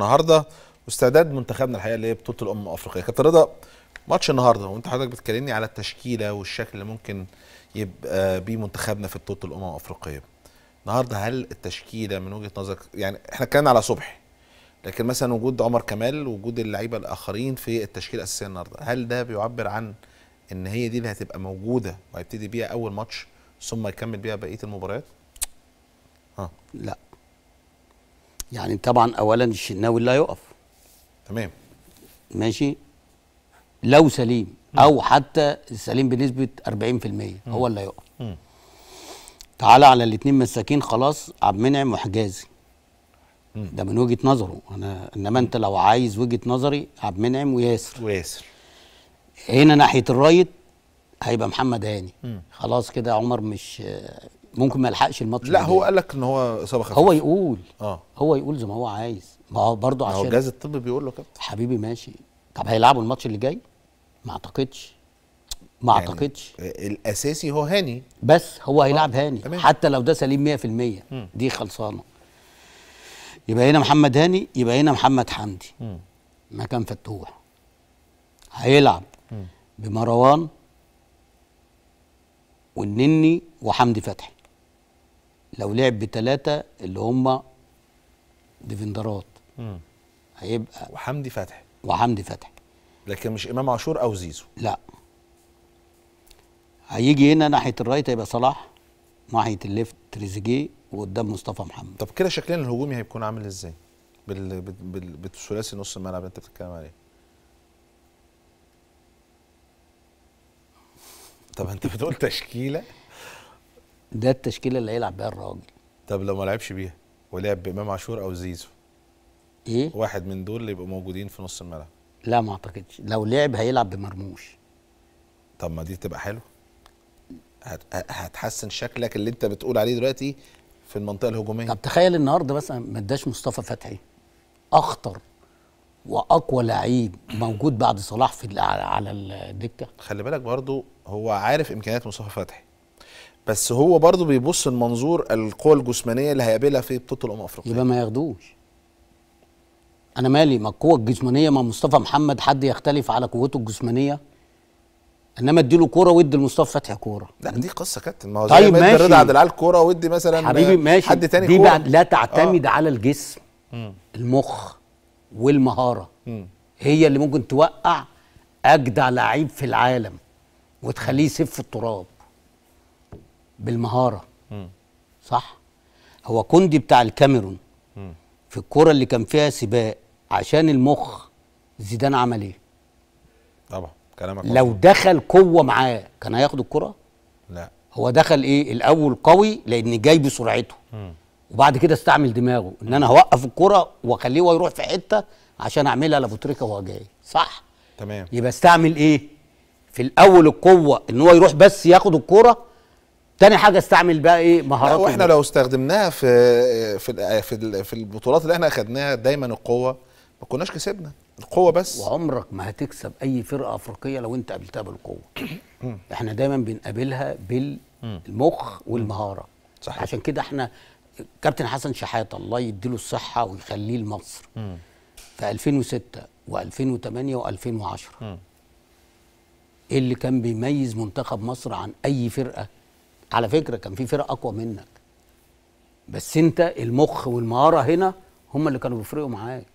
النهارده واستعداد منتخبنا الحقيقه اللي هي بطوله الامم الافريقيه كابتن رضا ماتش النهارده وانت حضرتك بتكلمني على التشكيله والشكل اللي ممكن يبقى بيه منتخبنا في بطوله الامم الافريقيه النهارده هل التشكيله من وجهه نظرك يعني احنا اتكلمنا على صبحي لكن مثلا وجود عمر كمال وجود اللعيبه الاخرين في التشكيله الاساسيه النهارده هل ده بيعبر عن ان هي دي اللي هتبقى موجوده وهيبتدي بيها اول ماتش ثم يكمل بيها بقيه المباريات ها لا يعني طبعا اولا الشناوي لا يقف تمام ماشي لو سليم م. او حتى سليم بنسبه 40% م. هو اللي هيقف تعالى على الاثنين مساكين خلاص عبد المنعم وحجازي ده من وجهه نظره انا انما انت لو عايز وجهه نظري عبد المنعم وياسر وياسر هنا ناحيه الرايت هيبقى محمد هاني خلاص كده عمر مش ممكن ما يلحقش الماتش لا هو قال لك ان هو اصابه خفيفه هو يقول اه هو يقول زي ما هو عايز ما هو برضه عشان هو الجهاز الطبي بيقول له كده حبيبي ماشي طب هيلعبوا الماتش اللي جاي ما اعتقدش ما يعني اعتقدش الاساسي هو هاني بس هو آه، هيلعب هاني تمام. حتى لو ده سليم 100% دي خلصانه يبقى هنا محمد هاني يبقى هنا محمد حمدي مكان فتوح هيلعب بمروان والنني وحمدي فتحي لو لعب بثلاثه اللي هم ديفندرات هيبقى وحمدي فتحي وحمدي فتحي لكن مش امام عاشور او زيزو لا هيجي هنا ناحيه الرايت هيبقى صلاح ناحيه الليفت تريزيجيه وقدام مصطفى محمد طب كده شكلنا الهجومي هيكون عامل ازاي بال... بال... بالثلاثي نص الملعب اللي انت بتتكلم عليه طب انت بتقول تشكيله ده التشكيله اللي هيلعب بيها الراجل طب لو ما لعبش بيها ولعب بامام عاشور او زيزو ايه واحد من دول اللي يبقوا موجودين في نص الملعب لا ما اعتقدش لو لعب هيلعب بمرموش طب ما دي تبقى حلو هتحسن شكلك اللي انت بتقول عليه دلوقتي في المنطقه الهجوميه طب تخيل النهارده مثلا ما اداش مصطفى فتحي اخطر واقوى لعيب موجود بعد صلاح في على الدكه خلي بالك برضو هو عارف امكانيات مصطفى فتحي بس هو برضه بيبص المنظور القوى الجسمانيه اللي هيقابلها في بطوله الامم افريقيا يبقى ما ياخدوش انا مالي ما القوه الجسمانيه ما مصطفى محمد حد يختلف على قوته الجسمانيه انما اديله كوره وادي لمصطفى فتحي كوره لا دي قصه كابتن ما هو طيب ماشي رضا عبد العال كوره وادي مثلا حبيبي ماشي حد تاني دي بعد لا تعتمد آه. على الجسم المخ والمهاره هي اللي ممكن توقع اجدع لعيب في العالم وتخليه يسف التراب بالمهاره م. صح هو كوندي بتاع الكاميرون م. في الكره اللي كان فيها سباق عشان المخ زيدان عمل ايه طبعا كلامك لو مصر. دخل قوه معاه كان هياخد الكره لا هو دخل ايه الاول قوي لان جاي بسرعته م. وبعد كده استعمل دماغه ان انا هوقف الكره واخليه ويروح في حته عشان اعملها لابوتريكا وهو جاي صح تمام يبقى استعمل ايه في الاول القوه ان هو يروح بس ياخد الكره تاني حاجه استعمل بقى ايه مهارات واحنا لو استخدمناها في في في البطولات اللي احنا اخدناها دايما القوه ما كناش كسبنا القوه بس وعمرك ما هتكسب اي فرقه افريقيه لو انت قابلتها بالقوه احنا دايما بنقابلها بالمخ والمهاره صحيح. عشان كده احنا كابتن حسن شحاته الله يديله الصحه ويخليه لمصر في 2006 و2008 و2010 ايه اللي كان بيميز منتخب مصر عن اي فرقه على فكره كان في فرق اقوى منك بس انت المخ والمهاره هنا هم اللي كانوا بيفرقوا معاك